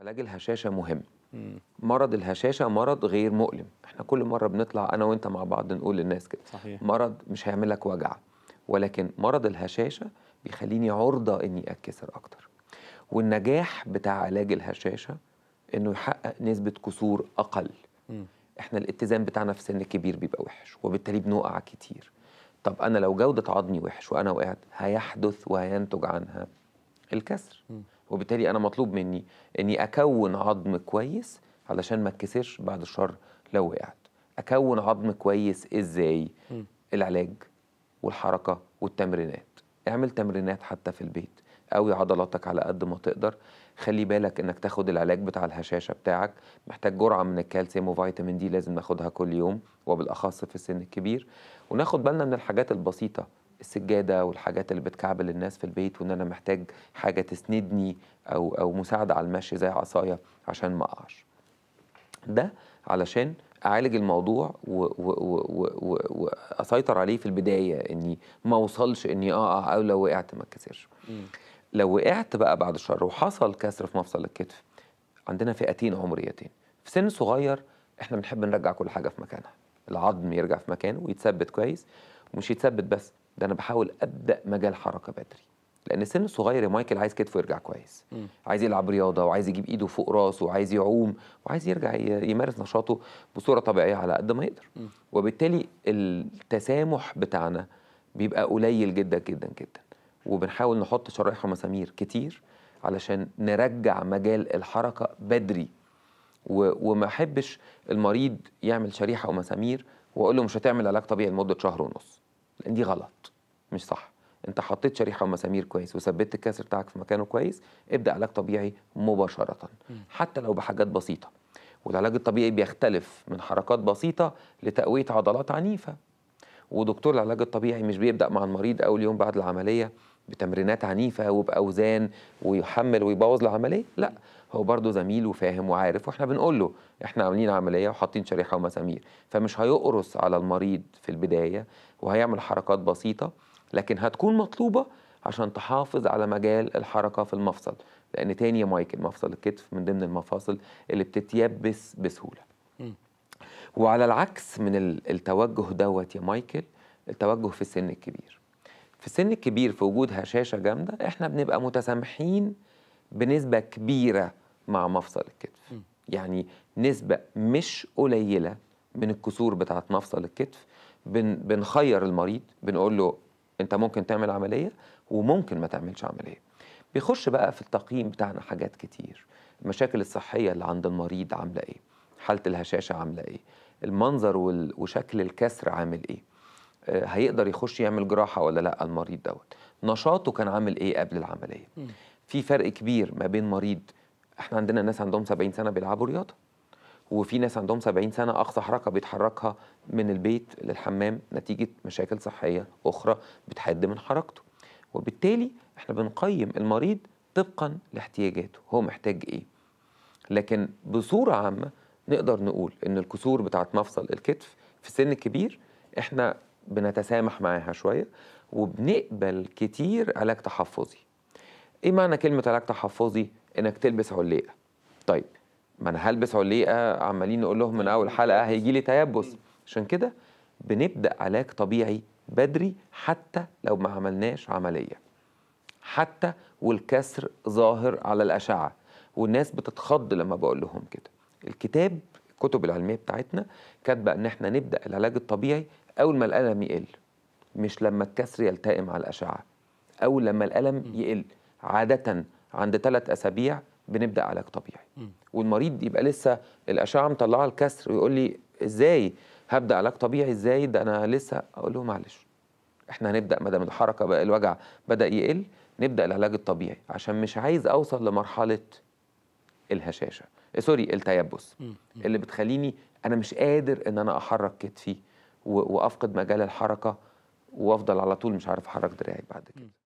علاج الهشاشه مهم مم. مرض الهشاشه مرض غير مؤلم احنا كل مره بنطلع انا وانت مع بعض نقول للناس كده صحيح. مرض مش هيعمل لك وجع ولكن مرض الهشاشه بيخليني عرضه اني اتكسر اكتر والنجاح بتاع علاج الهشاشه انه يحقق نسبه كسور اقل مم. احنا الاتزان بتاعنا في سن كبير بيبقى وحش وبالتالي بنقع كتير طب انا لو جوده عظمي وحش وانا وقعت هيحدث وهينتج عنها الكسر مم. وبالتالي انا مطلوب مني اني اكون عظم كويس علشان ما اتكسرش بعد الشر لو وقعت اكون عظم كويس ازاي م. العلاج والحركه والتمرينات اعمل تمرينات حتى في البيت قوي عضلاتك على قد ما تقدر خلي بالك انك تاخد العلاج بتاع الهشاشه بتاعك محتاج جرعه من الكالسيوم وفيتامين دي لازم ناخدها كل يوم وبالاخص في السن الكبير وناخد بالنا من الحاجات البسيطه السجاده والحاجات اللي بتكعبل الناس في البيت وان انا محتاج حاجه تسندني او او مساعده على المشي زي عصايه عشان ما اقعش ده علشان اعالج الموضوع واسيطر عليه في البدايه اني ما اوصلش اني اقع او لو وقعت ما اتكسرش لو وقعت بقى بعد الشر وحصل كسر في مفصل الكتف عندنا فئتين عمريتين في سن صغير احنا بنحب نرجع كل حاجه في مكانها العظم يرجع في مكانه ويتثبت كويس مش يتثبت بس ده انا بحاول ابدا مجال حركه بدري لان سن صغير يا مايكل عايز كتفه يرجع كويس م. عايز يلعب رياضه وعايز يجيب ايده فوق راسه وعايز يعوم وعايز يرجع يمارس نشاطه بصوره طبيعيه على قد ما يقدر م. وبالتالي التسامح بتاعنا بيبقى قليل جدا جدا جدا وبنحاول نحط شرائح ومسامير كتير علشان نرجع مجال الحركه بدري وما احبش المريض يعمل شريحه ومسامير واقول له مش هتعمل علاج طبيعي لمده شهر ونص لان دي غلط مش صح انت حطيت شريحه ومسامير كويس وثبتت الكسر بتاعك في مكانه كويس ابدا علاج طبيعي مباشره م. حتى لو بحاجات بسيطه والعلاج الطبيعي بيختلف من حركات بسيطه لتقويه عضلات عنيفه ودكتور العلاج الطبيعي مش بيبدا مع المريض اول يوم بعد العمليه بتمرينات عنيفه وباوزان ويحمل ويبوظ العمليه لا هو برضه زميل وفاهم وعارف واحنا بنقول له احنا عاملين عمليه وحاطين شريحه ومسامير فمش هيقرص على المريض في البدايه وهيعمل حركات بسيطه لكن هتكون مطلوبه عشان تحافظ على مجال الحركه في المفصل لان تاني يا مايكل مفصل الكتف من ضمن المفاصل اللي بتتيبس بسهوله وعلى العكس من التوجه دوت يا مايكل التوجه في السن الكبير في السن الكبير في وجود هشاشه جامده احنا بنبقى متسامحين بنسبه كبيره مع مفصل الكتف م. يعني نسبه مش قليله من الكسور بتاعه مفصل الكتف بن بنخير المريض بنقول له انت ممكن تعمل عمليه وممكن ما تعملش عمليه بيخش بقى في التقييم بتاعنا حاجات كتير المشاكل الصحيه اللي عند المريض عامله ايه حاله الهشاشه عامله ايه المنظر وشكل الكسر عامل ايه آه، هيقدر يخش يعمل جراحه ولا لا المريض دوت نشاطه كان عامل ايه قبل العمليه في فرق كبير ما بين مريض احنا عندنا ناس عندهم 70 سنه بيلعبوا رياضه وفي ناس عندهم 70 سنه اقصى حركه بيتحركها من البيت للحمام نتيجه مشاكل صحيه اخرى بتحد من حركته وبالتالي احنا بنقيم المريض طبقا لاحتياجاته هو محتاج ايه لكن بصوره عامه نقدر نقول ان الكسور بتاعت مفصل الكتف في سن كبير احنا بنتسامح معاها شويه وبنقبل كتير علاج تحفظي ايه معنى كلمه علاج تحفظي انك تلبس علقه. طيب ما انا هلبس علقه عمالين نقول لهم من اول حلقه هيجي لي تيبس عشان كده بنبدا علاج طبيعي بدري حتى لو ما عملناش عمليه حتى والكسر ظاهر على الاشعه والناس بتتخض لما بقول لهم كده الكتاب الكتب العلميه بتاعتنا كاتبه ان احنا نبدا العلاج الطبيعي أول ما الألم يقل مش لما الكسر يلتئم على الأشعة أو لما الألم يقل عادة عند ثلاث أسابيع بنبدأ علاج طبيعي والمريض يبقى لسه الأشعة مطلعة الكسر ويقول لي إزاي هبدأ علاج طبيعي إزاي ده أنا لسه أقول له معلش إحنا هنبدأ ما دام الحركة بقى الوجع بدأ يقل نبدأ العلاج الطبيعي عشان مش عايز أوصل لمرحلة الهشاشة سوري التيبس اللي بتخليني أنا مش قادر إن أنا أحرك كتفي وافقد مجال الحركه وافضل على طول مش عارف احرك دراعي بعد كده